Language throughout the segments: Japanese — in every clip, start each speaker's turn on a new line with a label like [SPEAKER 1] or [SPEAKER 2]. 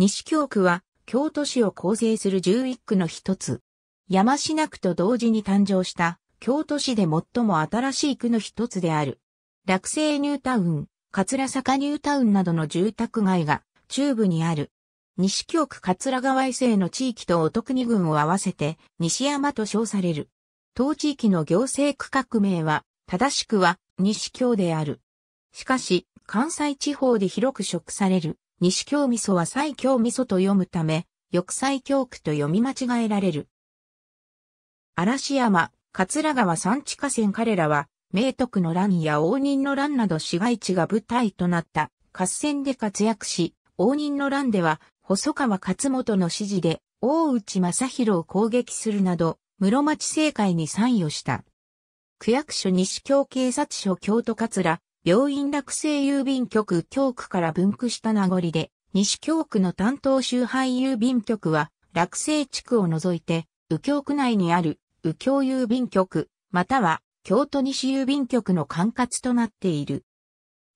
[SPEAKER 1] 西京
[SPEAKER 2] 区は京都市を構成する11区の一つ。山科区と同時に誕生した京都市で最も新しい区の一つである。落成ニュータウン、桂坂ニュータウンなどの住宅街が中部にある。西京区桂川以西の地域とお得に群を合わせて西山と称される。当地域の行政区画名は正しくは西京である。しかし、関西地方で広く食される西京味噌は西京味噌と読むため、翌西京区と読み間違えられる。嵐山、桂川三地河川彼らは、明徳の乱や応仁の乱など市街地が舞台となった合戦で活躍し、応仁の乱では、細川勝元の指示で、大内正弘を攻撃するなど、室町政界に参与した。区役所西京警察署京都桂、病院落成郵便局教区から分布した名残で、西教区の担当周配郵便局は、落成地区を除いて、右京区内にある右京郵便局、または京都西郵便局の管轄となっている。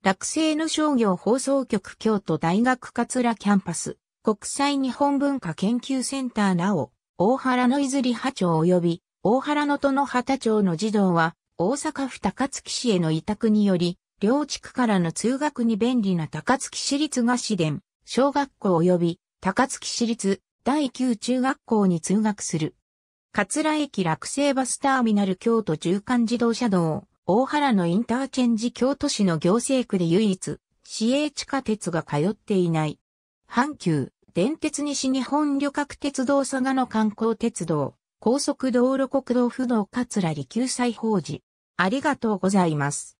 [SPEAKER 2] 落成の商業放送局京都大学桂キャンパス、国際日本文化研究センターなお、大原の泉り波町及び大原の戸の畑町の児童は、大阪府高槻市への委託により、両地区からの通学に便利な高槻市立合子店、小学校及び高槻市立第9中学校に通学する。桂駅落成バスターミナル京都中間自動車道、大原のインターチェンジ京都市の行政区で唯一、市営地下鉄が通っていない。阪急、電鉄西日本旅客鉄道佐賀の観光鉄道、高速道路国道不動桂離休再法事。ありがとうございます。